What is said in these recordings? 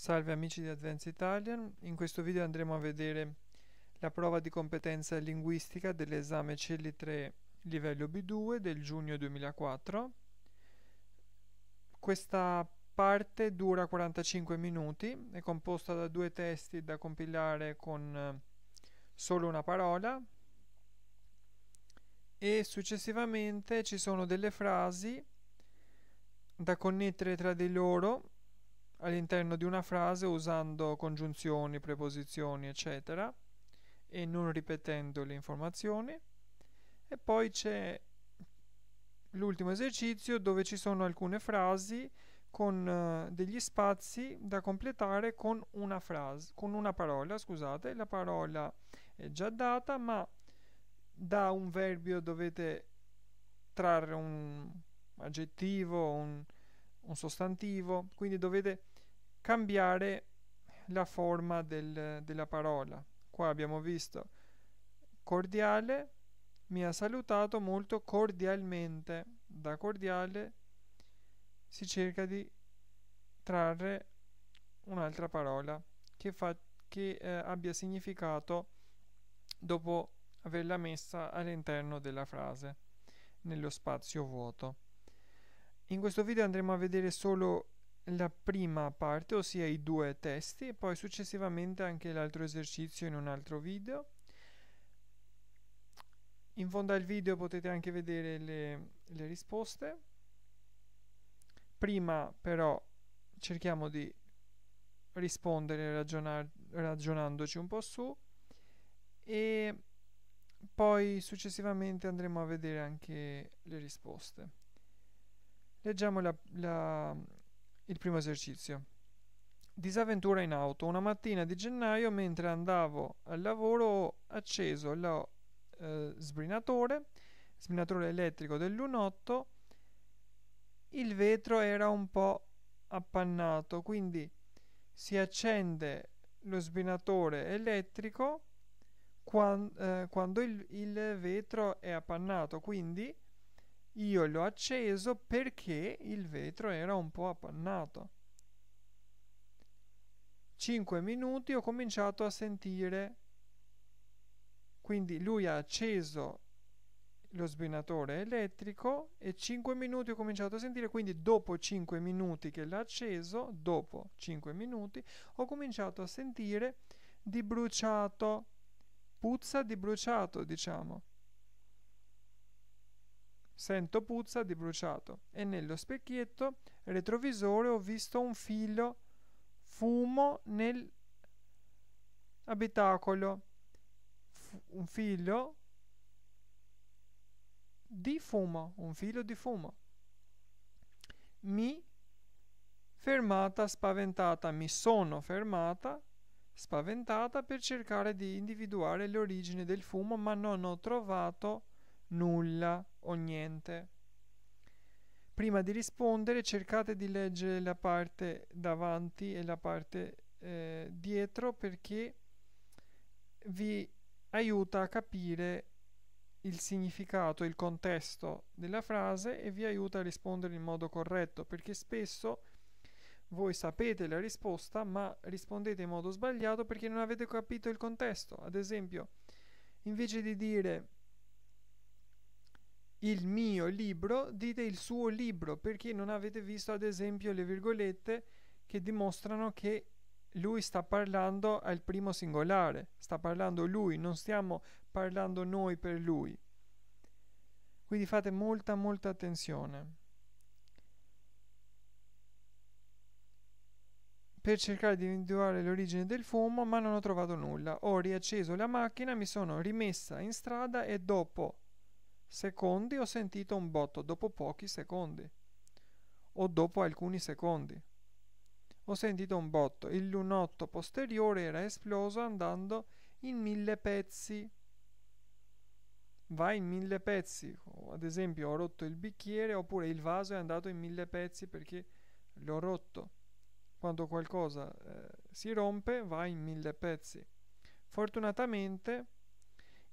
Salve amici di Advanced Italian, in questo video andremo a vedere la prova di competenza linguistica dell'esame CL3 livello B2 del giugno 2004. Questa parte dura 45 minuti, è composta da due testi da compilare con eh, solo una parola e successivamente ci sono delle frasi da connettere tra di loro all'interno di una frase usando congiunzioni, preposizioni, eccetera, e non ripetendo le informazioni. E poi c'è l'ultimo esercizio dove ci sono alcune frasi con eh, degli spazi da completare con una frase, con una parola, scusate, la parola è già data, ma da un verbio dovete trarre un aggettivo, un, un sostantivo, quindi dovete cambiare la forma del, della parola. Qua abbiamo visto cordiale, mi ha salutato molto cordialmente. Da cordiale si cerca di trarre un'altra parola che, fa, che eh, abbia significato dopo averla messa all'interno della frase, nello spazio vuoto. In questo video andremo a vedere solo la prima parte, ossia i due testi, e poi successivamente anche l'altro esercizio in un altro video. In fondo al video potete anche vedere le, le risposte. Prima però cerchiamo di rispondere ragionar, ragionandoci un po' su e poi successivamente andremo a vedere anche le risposte. Leggiamo la, la il primo esercizio. Disavventura in auto. Una mattina di gennaio, mentre andavo al lavoro, ho acceso lo eh, sbrinatore, sbrinatore elettrico lunotto. Il vetro era un po' appannato, quindi si accende lo sbrinatore elettrico quando, eh, quando il, il vetro è appannato, quindi io l'ho acceso perché il vetro era un po' appannato. 5 minuti ho cominciato a sentire. Quindi lui ha acceso lo sbinatore elettrico e 5 minuti ho cominciato a sentire, quindi dopo 5 minuti che l'ha acceso, dopo 5 minuti ho cominciato a sentire di bruciato, puzza di bruciato, diciamo. Sento puzza di bruciato e nello specchietto retrovisore ho visto un filo fumo nel abitacolo. F un filo di fumo, un filo di fumo. Mi fermata spaventata, mi sono fermata spaventata per cercare di individuare l'origine del fumo, ma non ho trovato nulla o niente. Prima di rispondere cercate di leggere la parte davanti e la parte eh, dietro perché vi aiuta a capire il significato, il contesto della frase e vi aiuta a rispondere in modo corretto perché spesso voi sapete la risposta ma rispondete in modo sbagliato perché non avete capito il contesto. Ad esempio, invece di dire il mio libro, dite il suo libro, perché non avete visto ad esempio le virgolette che dimostrano che lui sta parlando al primo singolare, sta parlando lui, non stiamo parlando noi per lui. Quindi fate molta molta attenzione. Per cercare di individuare l'origine del fumo, ma non ho trovato nulla. Ho riacceso la macchina, mi sono rimessa in strada e dopo secondi ho sentito un botto dopo pochi secondi o dopo alcuni secondi. Ho sentito un botto, il lunotto posteriore era esploso andando in mille pezzi. Va in mille pezzi, ad esempio ho rotto il bicchiere oppure il vaso è andato in mille pezzi perché l'ho rotto. Quando qualcosa eh, si rompe va in mille pezzi. Fortunatamente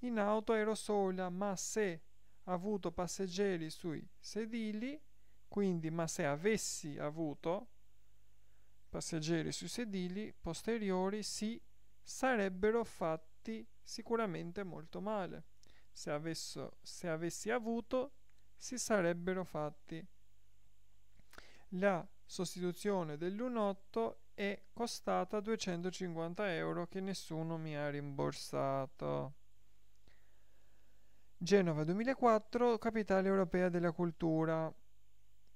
in auto ero sola, ma se avuto passeggeri sui sedili, quindi ma se avessi avuto passeggeri sui sedili posteriori si sarebbero fatti sicuramente molto male. Se, avesso, se avessi avuto si sarebbero fatti. La sostituzione dell'unotto è costata 250 euro che nessuno mi ha rimborsato. Genova 2004, capitale europea della cultura,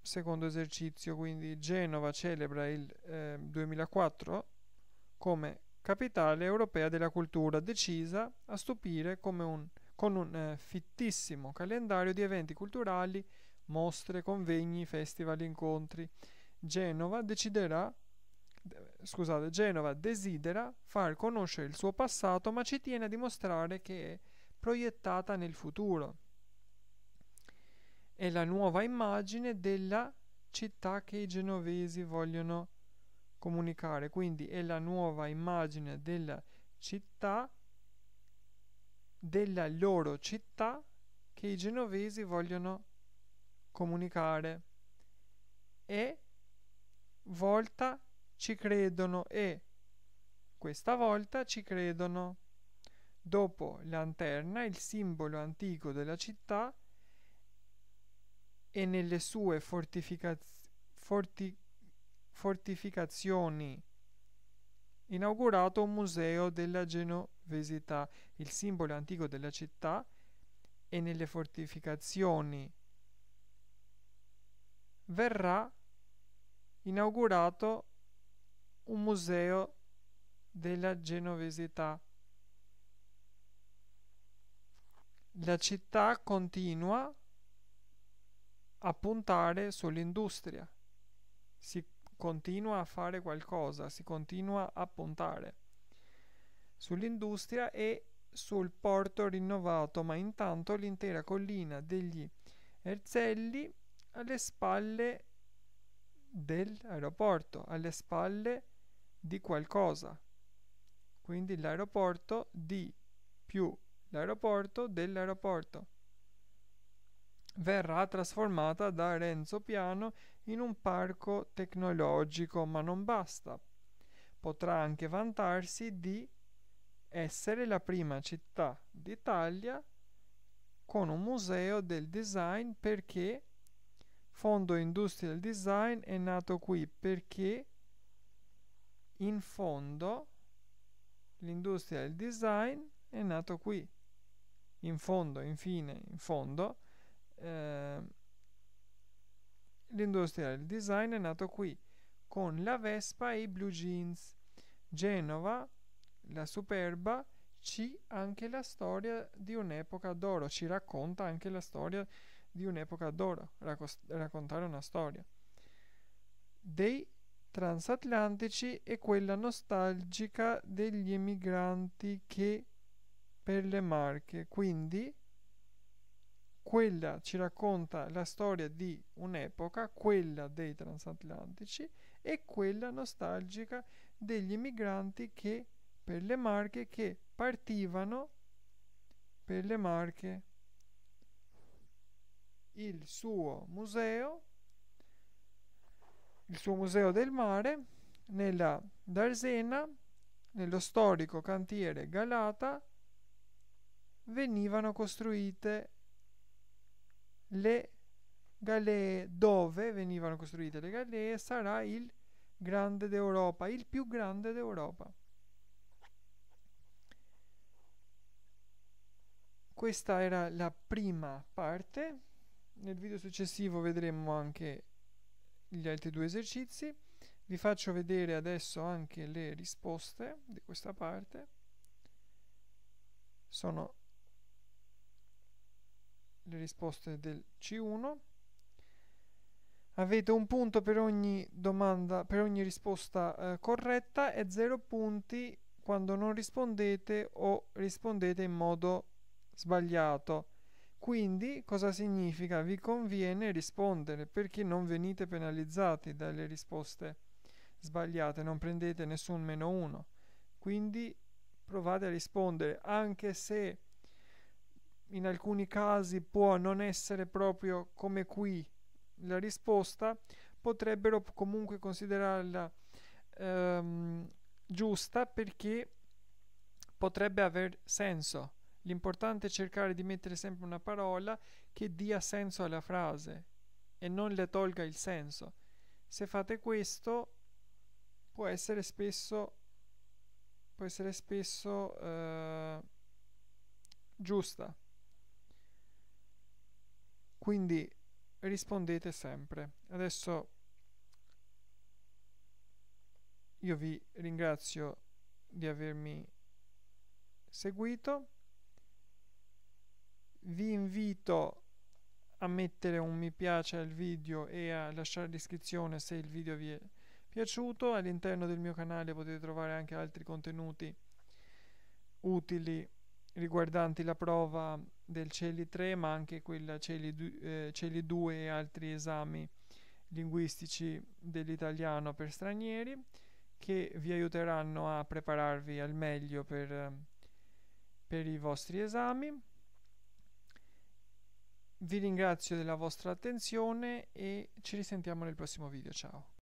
secondo esercizio, quindi Genova celebra il eh, 2004 come capitale europea della cultura, decisa a stupire un, con un eh, fittissimo calendario di eventi culturali, mostre, convegni, festival, incontri. Genova deciderà scusate, Genova desidera far conoscere il suo passato, ma ci tiene a dimostrare che è proiettata nel futuro. È la nuova immagine della città che i genovesi vogliono comunicare, quindi è la nuova immagine della città, della loro città che i genovesi vogliono comunicare. E volta ci credono e questa volta ci credono. Dopo lanterna, il simbolo antico della città e nelle sue fortificaz- forti- fortificazioni inaugurato un museo della genovesità, il simbolo antico della città e nelle fortificazioni verrà inaugurato un museo della genovesità. la città continua a puntare sull'industria, si continua a fare qualcosa, si continua a puntare sull'industria e sul porto rinnovato, ma intanto l'intera collina degli Erzelli alle spalle dell'aeroporto, alle spalle di qualcosa. Quindi l'aeroporto di più l'aeroporto dell'aeroporto. Verrà trasformata da Renzo Piano in un parco tecnologico, ma non basta. Potrà anche vantarsi di essere la prima città d'Italia con un museo del design perché Fondo Industrial Design è nato qui perché in fondo l'industria del design è nato qui in fondo, infine, in fondo, eh, l'industria del design è nato qui, con la Vespa e i blue jeans. Genova, la Superba, ci anche la storia di un'epoca d'oro, ci racconta anche la storia di un'epoca d'oro, raccos- raccontare una storia. Dei transatlantici e quella nostalgica degli emigranti che per le Marche, quindi quella ci racconta la storia di un'epoca, quella dei transatlantici e quella nostalgica degli immigranti che per le Marche che partivano per le Marche. Il suo museo il suo museo del mare nella Darsena nello storico cantiere Galata venivano costruite le galee. Dove venivano costruite le galee sarà il grande d'Europa, il più grande d'Europa. Questa era la prima parte, nel video successivo vedremo anche gli altri due esercizi. Vi faccio vedere adesso anche le risposte di questa parte. Sono le risposte del C1. Avete un punto per ogni domanda, per ogni risposta eh, corretta e zero punti quando non rispondete o rispondete in modo sbagliato. Quindi cosa significa? Vi conviene rispondere perché non venite penalizzati dalle risposte sbagliate, non prendete nessun meno uno. Quindi provate a rispondere anche se in alcuni casi può non essere proprio come qui la risposta, potrebbero comunque considerarla ehm, giusta perché potrebbe aver senso. L'importante è cercare di mettere sempre una parola che dia senso alla frase e non le tolga il senso. Se fate questo può essere spesso può essere spesso eh, giusta. Quindi rispondete sempre. Adesso io vi ringrazio di avermi seguito. Vi invito a mettere un mi piace al video e a lasciare l'iscrizione se il video vi è piaciuto. All'interno del mio canale potete trovare anche altri contenuti utili riguardanti la prova del CELI 3 ma anche quella CELI, eh, CELI 2 e altri esami linguistici dell'italiano per stranieri che vi aiuteranno a prepararvi al meglio per, per i vostri esami. Vi ringrazio della vostra attenzione e ci risentiamo nel prossimo video. Ciao!